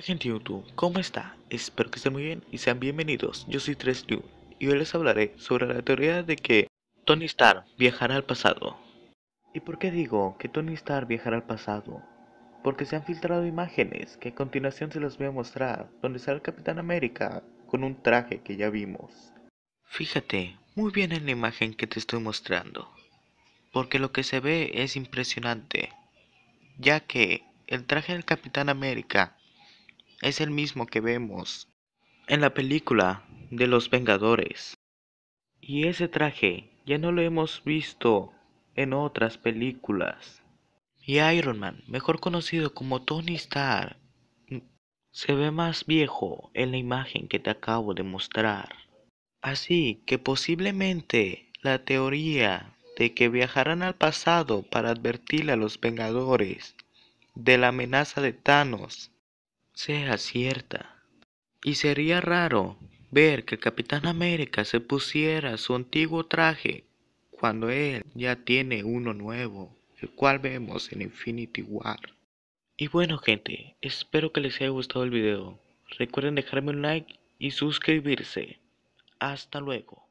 Hola gente YouTube, ¿cómo está? Espero que estén muy bien y sean bienvenidos, yo soy 3 new y hoy les hablaré sobre la teoría de que Tony Stark viajará al pasado. ¿Y por qué digo que Tony Stark viajará al pasado? Porque se han filtrado imágenes que a continuación se las voy a mostrar, donde sale el Capitán América con un traje que ya vimos. Fíjate muy bien en la imagen que te estoy mostrando, porque lo que se ve es impresionante, ya que el traje del Capitán América es el mismo que vemos en la película de los Vengadores. Y ese traje ya no lo hemos visto en otras películas. Y Iron Man, mejor conocido como Tony Stark, se ve más viejo en la imagen que te acabo de mostrar. Así que posiblemente la teoría de que viajarán al pasado para advertir a los Vengadores de la amenaza de Thanos sea cierta. Y sería raro ver que el Capitán América se pusiera su antiguo traje cuando él ya tiene uno nuevo, el cual vemos en Infinity War. Y bueno gente, espero que les haya gustado el video. Recuerden dejarme un like y suscribirse. Hasta luego.